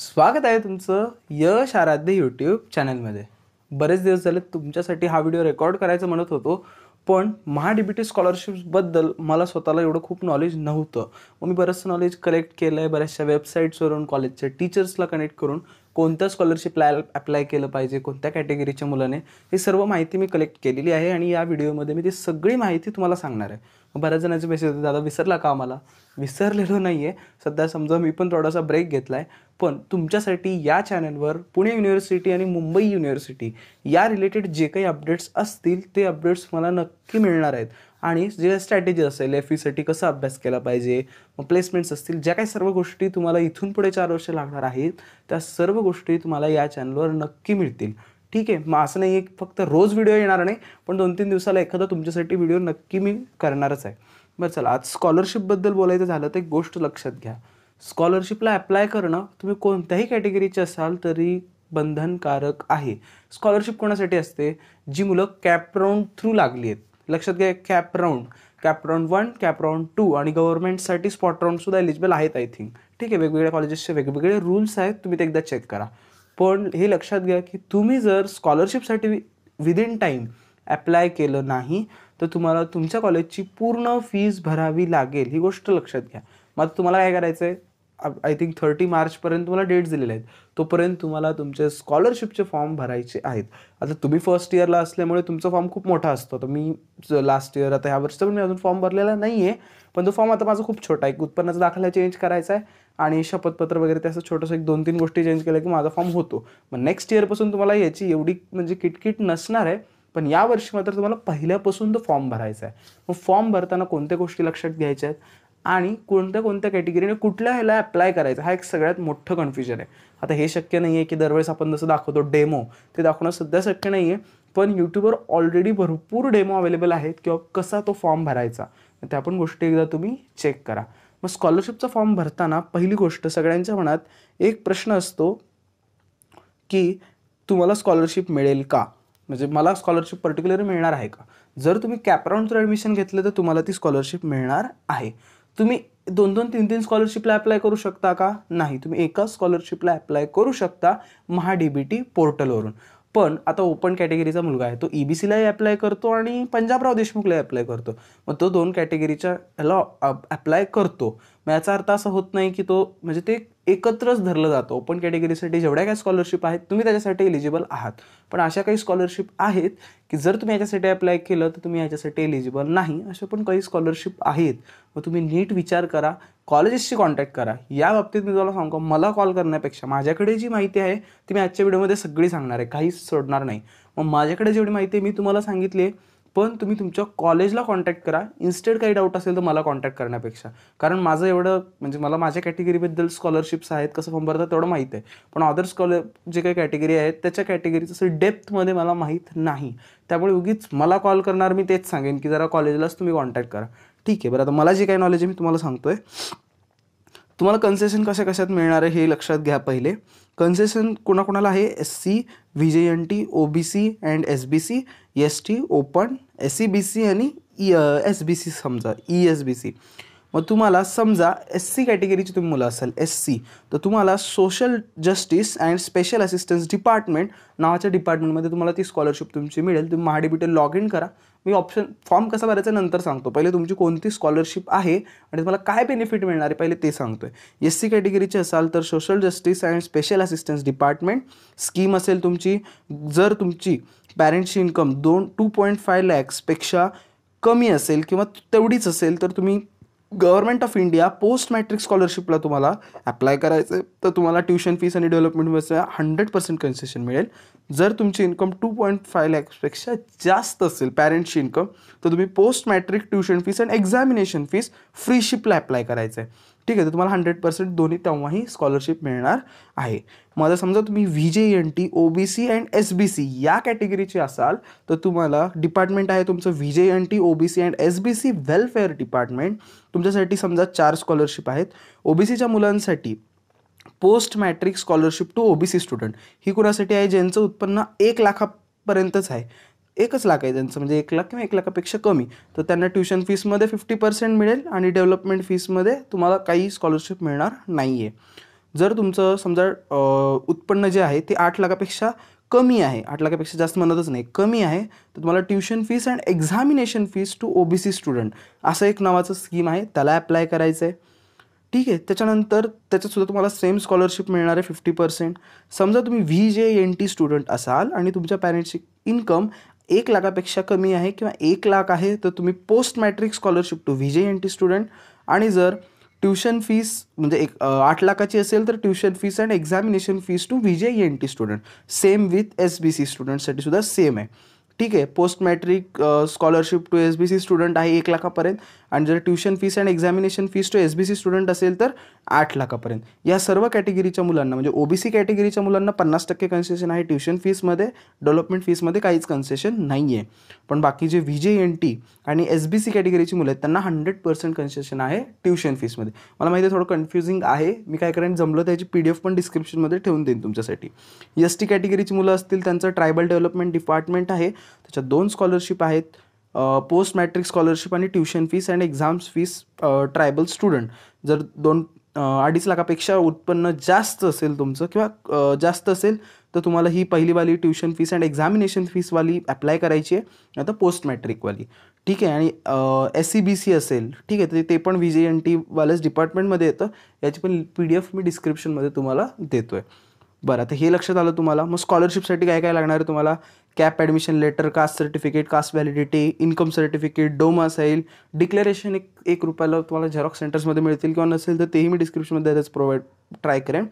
स्वागत आहे तुमचं यश आराध्य यूट्यूब चॅनलमध्ये बरेच दिवस झाले तुमच्यासाठी हा व्हिडिओ रेकॉर्ड करायचं म्हणत होतो पण महा महाडीबीटी स्कॉलरशिप्सबद्दल मला स्वतःला एवढं खूप नॉलेज नव्हतं मग मी बरंचसं नॉलेज कलेक्ट केलं आहे बऱ्याचशा वेबसाईट्सवरून कॉलेजच्या टीचर्सला कनेक्ट करून कोणत्या स्कॉलरशिपला अप्लाय केलं पाहिजे कोणत्या कॅटेगरीच्या मुलाने ही सर्व माहिती मी कलेक्ट केलेली आहे आणि या व्हिडिओमध्ये मी ती सगळी माहिती तुम्हाला सांगणार आहे बऱ्याच जणांचे मेसेज होते दादा विसरला का आम्हाला विसरलेलो नाही आहे सध्या समजा मी पण थोडासा ब्रेक घेतला आहे पण तुमच्यासाठी या चॅनलवर पुणे युनिव्हर्सिटी आणि मुंबई युनिव्हर्सिटी या रिलेटेड जे काही अपडेट्स असतील ते अपडेट्स मला नक्की मिळणार आहेत आणि जे स्ट्रॅटेजी असेल एफ ईसाठी e कसा अभ्यास केला पाहिजे मग प्लेसमेंट्स असतील ज्या काही सर्व गोष्टी तुम्हाला इथून पुढे चार वर्ष लागणार आहेत त्या सर्व गोष्टी तुम्हाला या चॅनलवर नक्की मिळतील ठीक आहे मग असं नाही एक फक्त रोज व्हिडिओ येणार नाही पण दोन तीन दिवसाला एखादा तुमच्यासाठी व्हिडिओ नक्की मी करणारच आहे बरं चला आज स्कॉलरशिपबद्दल बोलायचं झालं तर एक गोष्ट लक्षात घ्या स्कॉलरशिपला अप्लाय करणं तुम्ही कोणत्याही कॅटेगरीचे असाल तरी बंधनकारक आहे स्कॉलरशिप कोणासाठी असते जी मुलं कॅपराऊंड थ्रू लागली आहेत लक्षात घ्या कॅपराऊंड कॅपराऊंड वन कॅपराऊंड टू आणि गव्हर्नमेंटसाठी स्पॉट सुद्धा एलिजिबल आहेत आय थिंक ठीक आहे वेगवेगळ्या कॉलेजेसचे वेगवेगळे रूल्स आहेत तुम्ही ते एकदा चेक करा पण हे लक्षात घ्या की तुम्ही जर स्कॉलरशिपसाठी विदिन टाईम अप्लाय केलं नाही तर तुम्हाला तुमच्या कॉलेजची पूर्ण फीज भरावी लागेल ही गोष्ट लक्षात घ्या मग तुम्हाला काय करायचं आहे आय थिंक थर्टी मार्चपर्यंत तुम्हाला डेट्स दिलेले आहेत तोपर्यंत तुम्हाला तुमचे स्कॉलरशिपचे फॉर्म भरायचे आहेत आता तुम्ही फर्स्ट इयरला असल्यामुळे तुमचा फॉर्म खूप मोठा असतो तर मी लास्ट इयर आता ह्या वर्षी पण मी अजून फॉर्म भरलेला नाही आहे पण तो फॉर्म आता माझा खूप छोटा आहे उत्पन्नाचा दाखला चेंज करायचा आहे आणि शपथपत्र वगैरे त्याचं छोटंसं एक दोन तीन गोष्टी चेंज केल्या की माझा फॉर्म होतो मग नेक्स्ट इयरपासून तुम्हाला याची एवढी म्हणजे किटकिट नसणार आहे पण या वर्षी मात्र तुम्हाला पहिल्यापासून तो फॉर्म भरायचा आहे मग फॉर्म भरताना कोणत्या गोष्टी लक्षात घ्यायच्या आहेत आणि कोणत्या कोणत्या कॅटेगरीने कुठल्या ह्याला अप्लाय करायचं हा एक सगळ्यात मोठं कन्फ्युजन आहे आता हे शक्य नाही आहे की दरवेळेस आपण जसं दाखवतो डेमो ते दाखवणं सध्या शक्य नाही आहे पण यूट्यूबवर ऑलरेडी भरपूर डेमो अवेलेबल आहेत किंवा कसा तो फॉर्म भरायचा त्या पण गोष्टी एकदा तुम्ही चेक करा मग स्कॉलरशिपचा फॉर्म भरताना पहिली गोष्ट सगळ्यांच्या मनात एक प्रश्न असतो की तुम्हाला स्कॉलरशिप मिळेल का म्हणजे मला स्कॉलरशिप पर्टिक्युलर मिळणार आहे का जर तुम्ही कॅपराउंडचं ॲडमिशन घेतलं तर तुम्हाला ती स्कॉलरशिप मिळणार आहे तुम्ही दोन दोन तीन तीन स्कॉलरशिपला अप्लाय करू शकता का नाही तुम्ही एका स्कॉलरशिपला अप्लाय करू शकता महाडीबीटी पोर्टलवरून पण आता ओपन कॅटेगरीचा मुलगा आहे तो ईबीसीलाही e अप्लाय करतो आणि पंजाबराव देशमुखलाही अप्लाय करतो मग तो दोन कॅटेगरीच्या ह्याला अप्लाय करतो मग याचा अर्थ असा होत नाही की तो म्हणजे ते एकत्रच धरलं जातं ओपन कॅटेगरीसाठी जेवढ्या काही स्कॉलरशिप आहेत तुम्ही त्याच्यासाठी एलिजिबल आहात पण अशा काही स्कॉलरशिप आहेत की जर तुम्ही याच्यासाठी अप्लाय केलं तर तुम्ही याच्यासाठी एलिजिबल नाही असे पण काही स्कॉलरशिप आहेत मग तुम्ही नीट विचार करा कॉलेजेसशी कॉन्टॅक्ट करा या बाबतीत मी तुम्हाला सांगतो मला कॉल करण्यापेक्षा माझ्याकडे जी माहिती आहे ती मी आजच्या व्हिडिओमध्ये सगळी सांगणार आहे काहीच सोडणार नाही मग माझ्याकडे जेवढी माहिती आहे मी तुम्हाला सांगितली आहे पण तुम्ही तुमच्या कॉलेजला कॉन्टॅक्ट करा इन्स्टेड काही डाऊट असेल तर मला कॉन्टॅक्ट करण्यापेक्षा कारण माझं एवढं म्हणजे मला माझ्या कॅटेगरीबद्दल स्कॉलरशिप्स आहेत कसं फॉर्म भरतात तेवढं माहीत आहे पण अदर स्कॉलर जे काही कॅटेगरी आहेत त्याच्या कॅटेगरीचं असं डेप्थमध्ये मला माहीत नाही त्यामुळे उगीच मला कॉल करणार मी तेच सांगेन की जरा कॉलेजलाच तुम्ही कॉन्टॅक्ट करा ठीक आहे बरं आता मला जे काही नॉलेज आहे मी तुम्हाला सांगतोय तुम्हाला कन्सेशन कशा कशात मिळणार आहे हे लक्षात घ्या पहिले कन्सेशन कोणाकोणाला आहे S C V J N T O B C and S B C S T open S C B C आणि ई एस बी सी समजा ई एस बी सी मग तुम्हाला समजा एस सी कॅटेगरीची तुम्ही मुलं असाल एस सी तर तुम्हाला social justice and special assistance department नावाच्या डिपार्टमेंटमध्ये तुम्हाला ती स्कॉलरशिप तुमची मिळेल तुम्ही महाडिबिटेल लॉग इन करा मी ऑप्शन फॉर्म कसा भरायचा नंतर सांगतो पहिले तुमची कोणती स्कॉलरशिप आहे आणि तुम्हाला काय बेनिफिट मिळणार आहे पहिले ते सांगतो आहे एस सी कॅटेगरीचे असाल तर social justice and special assistance department scheme असेल तुमची जर तुमची पॅरेंट्सची इन्कम दोन टू पॉईंट फाय लॅक्सपेक्षा कमी असेल किंवा तेवढीच असेल तर तुम्ही government of India post matric स्कॉलरशिपला तुम्हाला अप्लाय करायचं आहे तर तुम्हाला ट्युशन फीस आणि development fees hundred percent concession मिळेल जर तुमची इन्कम टू पॉईंट फाय लॅक्सपेक्षा जास्त असेल पॅरेंट्सची इन्कम तर तुम्ही पोस्ट मॅट्रिक ट्युशन फीस आणि एक्झामिनेशन फीस फ्रीशिपला अप्लाय करायचं आहे ठीक आहे तर तुम्हाला हंड्रेड पर्सेंट दोन्ही तेव्हाही स्कॉलरशिप मिळणार आहे माझं समजा तुम्ही V J N T O B C and S B C या कॅटेगरीचे असाल तर तुम्हाला डिपार्टमेंट आहे तुमचं V J N T O B C and S B C welfare department तुमच्यासाठी समजा चार स्कॉलरशिप आहेत ओबीसीच्या मुलांसाठी post matric scholarship to OBC student ही कुणासाठी आहे ज्यांचं उत्पन्न एक लाखापर्यंतच आहे एकच लाख आहे त्यांचं म्हणजे एक लाख किंवा एक लाखापेक्षा कमी तर त्यांना ट्युशन फीसमध्ये फिफ्टी पर्सेंट मिळेल आणि डेव्हलपमेंट फीसमध्ये तुम्हाला काही स्कॉलरशिप मिळणार नाही आहे जर तुमचं समजा उत्पन्न जे आहे ते आठ लाखापेक्षा कमी आहे आठ लाखापेक्षा जास्त म्हणतच नाही कमी आहे तर तुम्हाला tuition fees and examination fees to O B C student असं एक नावाचं स्कीम आहे त्याला अप्लाय करायचं आहे ठीक आहे त्याच्यानंतर त्याच्यातसुद्धा तुम्हाला सेम स्कॉलरशिप मिळणार आहे फिफ्टी पर्सेंट समजा तुम्ही V J N T student असाल आणि तुमच्या पॅरेंट्सची इन्कम एक लाखापेक्षा कमी आहे किंवा एक लाख आहे तर तुम्ही post matric scholarship to V J N T student आणि जर ट्युशन फीस म्हणजे एक आठ लाखाची असेल तर tuition fees and examination fees to V J N T student same with S B C स्टुडंटसाठी सुद्धा सेम आहे ठीक आहे post matric scholarship to S B C student आहे एक लाखापर्यंत आणि जर tuition fees and examination fees to S B C student असेल तर आठ लाखापर्यंत या सर्व कॅटेगरीच्या मुलांना म्हणजे ओबीसी कॅटेगरीच्या मुलांना पन्नास टक्के कन्सेशन आहे ट्युशन फीसमध्ये डेव्हलपमेंट फीसमध्ये काहीच कन्सेशन नाही आहे पण बाकी जे व्ही जे एन टी आणि एस बी सी कॅटेगरीची मुलं आहेत त्यांना हंड्रेड पर्सेंट कन्सेशन आहे ट्युशन फीसमध्ये मला माहिती आहे थोडं कन्फ्युजिंग आहे मी काय करेन जमलं त्याची पी डी एफ पण डिस्क्रिप्शनमध्ये ठेवून देईन तुमच्यासाठी एस टी कॅटेगरीची मुलं असतील त्यांचं ट्रायबल डेव्हलपमेंट डिपार्टमेंट आहे त्याच्यात दोन स्कॉलरशिप आहेत पोस्ट मॅट्रिक स्कॉलरशिप आणि tuition fees and exams fees tribal student जर दोन अडीच लाखापेक्षा उत्पन्न जास्त असेल तुमचं किंवा जास्त असेल तर तुम्हाला ही पहिलीवाली ट्युशन फीस अँड एक्झामिनेशन फीसवाली अप्लाय करायची आहे आता पोस्ट मॅट्रिकवाली ठीक आहे आणि एस सी बी सी असेल ठीक आहे ते पण व्ही जे एन टीवाल्याच डिपार्टमेंटमध्ये येतं याची पण पी डी एफ मी डिस्क्रिप्शनमध्ये तुम्हाला देतो आहे बरं आता हे लक्षात आलं तुम्हाला मग स्कॉलरशिपसाठी काय काय लागणार आहे तुम्हाला CAP admission letter caste certificate caste validity income certificate डोम असेल डिक्लेरेशन एक एक रुपयाला तुम्हाला झेरॉक्स सेंटर्समध्ये मिळतील किंवा नसेल तर तेही मी डिस्क्रिप्शनमध्ये आताच प्रोव्हाइड ट्राय करेन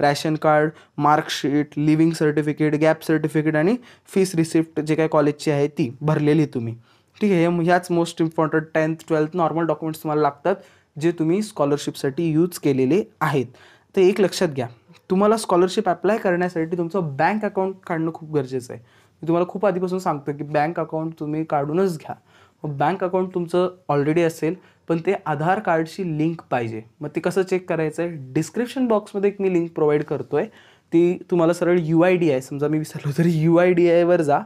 ration card marksheet leaving certificate gap certificate आणि फीस रिसिप्ट जे काय कॉलेजची आहे ती भरलेली तुम्ही ठीक आहे ह्याच most important tenth twelfth normal documents तुम्हाला लागतात जे तुम्ही स्कॉलरशिपसाठी यूज केलेले आहेत तर एक लक्षात घ्या तुम्हाला स्कॉलरशिप अप्लाय करण्यासाठी तुमचं बँक अकाउंट काढणं खूप गरजेचं आहे मी तुम्हाला खूप आधीपासून सांगतो की बँक अकाउंट तुम्ही काढूनच घ्या मग बँक अकाउंट तुमचं ऑलरेडी असेल पण ते आधार कार्डशी लिंक पाहिजे मग ते कसं चेक करायचं आहे डिस्क्रिप्शन बॉक्समध्ये एक मी लिंक प्रोव्हाइड करतो आहे ती तुम्हाला सरळ यू आय डी आय समजा मी विसरलो तरी यू आय डी आयवर जा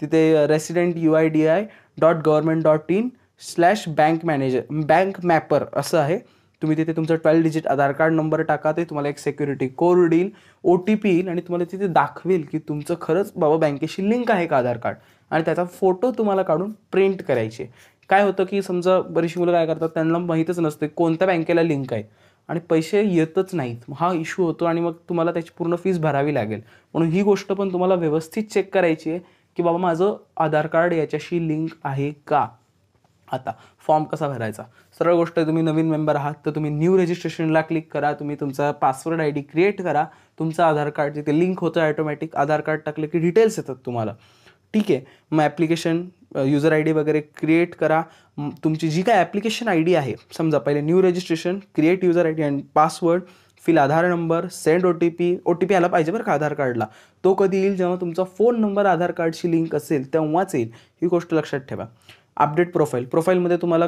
तिथे resident U I D I dot government dot in slash bank manager bank mapper असं आहे तुम्ही तिथे तुमचं twelve digit Aadhaar card number टाका ते तुम्हाला एक सेक्युरिटी कोड येईल ओ टी पी येईल आणि तुम्हाला तिथे दाखवेल की तुमचं खरंच बाबा बँकेशी लिंक आहे का आधार कार्ड आणि त्याचा फोटो तुम्हाला काढून प्रिंट करायचे काय होतं की समजा बरीचशी मुलं काय करतात त्यांना माहीतच नसते कोणत्या बँकेला लिंक आहे आणि पैसे येतच नाहीत हा इश्यू होतो आणि मग तुम्हाला त्याची पूर्ण फीस भरावी लागेल म्हणून ही गोष्ट पण तुम्हाला व्यवस्थित चेक करायची आहे की बाबा माझं आधार कार्ड याच्याशी लिंक आहे का आता फॉर्म कसा भरायचा सरळ गोष्ट तुम्ही नवीन मेंबर आहात तर तुम्ही न्यू रजिस्ट्रेशनला क्लिक करा तुम्ही तुमचा पासवर्ड आय डी क्रिएट करा तुमचा आधार कार्ड जिथे लिंक होतं ॲटोमॅटिक आधार कार्ड टाकलं की डिटेल्स येतात तुम्हाला ठीक आहे मग ॲप्लिकेशन युजर आय डी वगैरे क्रिएट करा तुमची जी काय ॲप्लिकेशन आय डी आहे समजा पहिले new registration create user I D and password fill Aadhaar number send O T P O T P आला पाहिजे बरं का आधार कार्डला तो कधी येईल जेव्हा तुमचा फोन नंबर आधार कार्डशी लिंक असेल तेव्हाच येईल ही गोष्ट लक्षात ठेवा अपडेट प्रोफाईल प्रोफाईलमध्ये तुम्हाला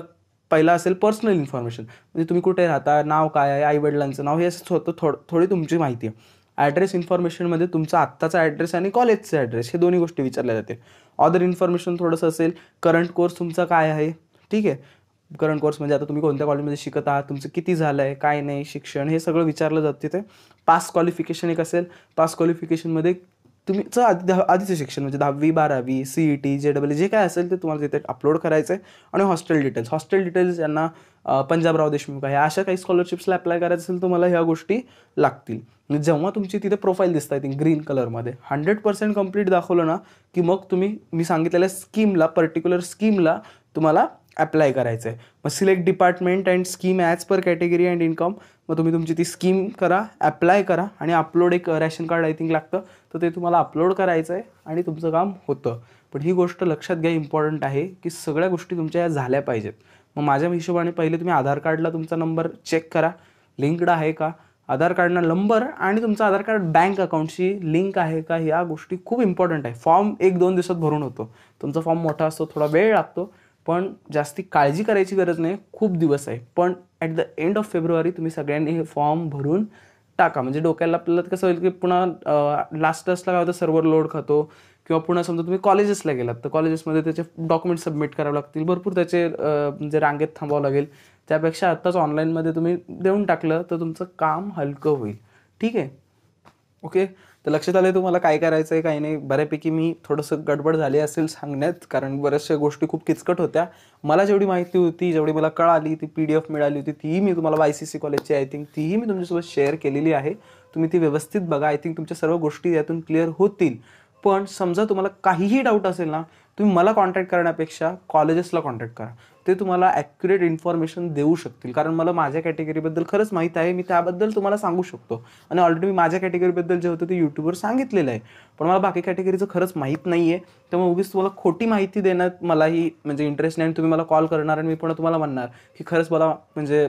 पहिला असेल पर्सनल इन्फॉर्मेशन म्हणजे तुम्ही कुठे राहता नाव काय आहे वडिलांचं नाव हे असं होतं थोडं थोडी तुमची माहिती आहे ॲड्रेस इन्फॉर्मेशनमध्ये तुमचा आत्ताचा ॲड्रेस आणि कॉलेजचा ॲड्रेस हे दोन्ही गोष्टी विचारल्या जातील ऑदर इन्फॉर्मेशन थोडंसं असेल करंट कोर्स तुमचा काय आहे ठीक आहे करंट कोर्स म्हणजे आता तुम्ही कोणत्या कॉलेजमध्ये शिकत आहात तुमचं किती झालं आहे काय नाही शिक्षण हे सगळं विचारलं जातं तिथे पास क्वालिफिकेशन एक असेल पास क्वालिफिकेशनमध्ये तुम्ही तुम्हीचं आधी आधीचं शिक्षण म्हणजे दहावी बारावी ई टी जे डबल जे काय असेल ते तुम्हाला तिथे अपलोड करायचं आहे आणि हॉस्टेल डिटेल्स हॉस्टेल डिटेल्स यांना पंजाबराव देशमुख आहे अशा काही स्कॉलरशिप्सला अप्लाय करायचं असेल तुम्हाला ह्या गोष्टी लागतील जेव्हा तुमची तिथे प्रोफाईल दिसत आहे ती ग्रीन कलरमध्ये हंड्रेड पर्सेंट कंप्लीट दाखवलं ना की मग तुम्ही मी सांगितलेल्या स्कीमला पर्टिक्युलर स्कीमला तुम्हाला अप्लाय करायचं आहे मग select department and scheme as per category and income मग तुम्ही तुमची ती स्कीम करा अप्लाय करा आणि अपलोड एक रॅशन कार्ड आय थिंक लागतं तर ते तुम्हाला अपलोड करायचं आहे आणि तुमचं काम होतं पण ही गोष्ट लक्षात घ्या इम्पॉर्टंट आहे की सगळ्या गोष्टी तुमच्या या झाल्या पाहिजेत मग माझ्या हिशोबाने पहिले तुम्ही आधार कार्डला तुमचा नंबर चेक करा लिंकड आहे का आधार कार्डना नंबर आणि तुमचं आधार कार्ड बँक अकाउंटशी लिंक आहे का ह्या गोष्टी खूप इम्पॉर्टंट आहे फॉर्म एक दोन दिवसात भरून होतो तुमचा फॉर्म मोठा असतो थोडा वेळ लागतो पण जास्ती काळजी करायची गरज नाही खूप दिवस आहे पण at the end of February तुम्ही सगळ्यांनी हे फॉर्म भरून टाका म्हणजे डोक्याला आपल्याला कसं होईल की पुन्हा लास्ट असला काय होतं सर्व्हर लोड खातो किंवा पुन्हा समजा तुम्ही कॉलेजेसला गेलात तर कॉलेजेसमध्ये त्याचे डॉक्युमेंट सबमिट करावे लागतील भरपूर त्याचे म्हणजे रांगेत थांबावं लागेल त्यापेक्षा आत्ताच ऑनलाईनमध्ये तुम्ही देऊन टाकलं तर तुमचं काम हलकं होईल ठीक आहे ओके तर लक्षात आलं तुम्हाला काय करायचं आहे काही नाही बऱ्यापैकी मी थोडंसं गडबड झाली असेल सांगण्यात कारण बऱ्याचशा गोष्टी खूप किचकट होत्या मला जेवढी माहिती होती जेवढी मला कळाली ती पी डी एफ मिळाली होती तीही मी तुम्हाला वाय सी सी कॉलेजची आय थिंक तीही मी तुमच्यासोबत शेअर केलेली आहे तुम्ही ती व्यवस्थित बघा आय थिंक तुमच्या सर्व गोष्टी यातून क्लिअर होतील पण समजा तुम्हाला काहीही डाऊट असेल ना तुम्ही मला कॉन्टॅक्ट करण्यापेक्षा कॉलेजेसला कॉन्टॅक्ट करा ते तुम्हाला ॲक्युरेट इन्फॉर्मेशन देऊ शकतील कारण मला माझ्या कॅटेगरीबद्दल खरंच माहीत आहे मी त्याबद्दल तुम्हाला सांगू शकतो आणि ऑलरेडी मी माझ्या कॅटेगरीबद्दल जे होतं ते यूट्यूबवर सांगितलेलं आहे पण मला बाकी कॅटेगरीचं खरंच माहीत नाही आहे त्यामुळे उगीच तुम्हाला खोटी माहिती देण्यात मलाही म्हणजे इंटरेस्ट नाही आणि तुम्ही मला कॉल करणार आणि मी पण तुम्हाला म्हणणार की खरंच मला म्हणजे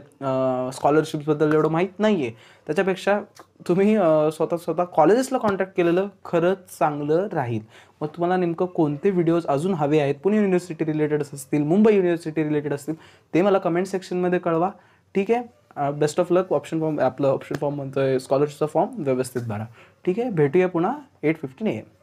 स्कॉलरशिप्सबद्दल एवढं माहीत नाही आहे त्याच्यापेक्षा तुम्ही स्वतः स्वतः कॉलेजेसला कॉन्टॅक्ट केलेलं खरंच चांगलं राहील मग तुम्हाला नेमकं कोणते व्हिडिओज अजून हवे आहेत पुणे युनिव्हर्सिटी रिलेटेड असतील मुंबई युनिव्हर्सिटी रिलेटेड असतील ते मला कमेंट सेक्शनमध्ये कळवा ठीक आहे best of luck option form आपलं ऑप्शन फॉर्म म्हणतोय स्कॉलरशिपचा फॉर्म व्यवस्थित भरा ठीक आहे भेटूया पुन्हा एट फिफ्टीन एम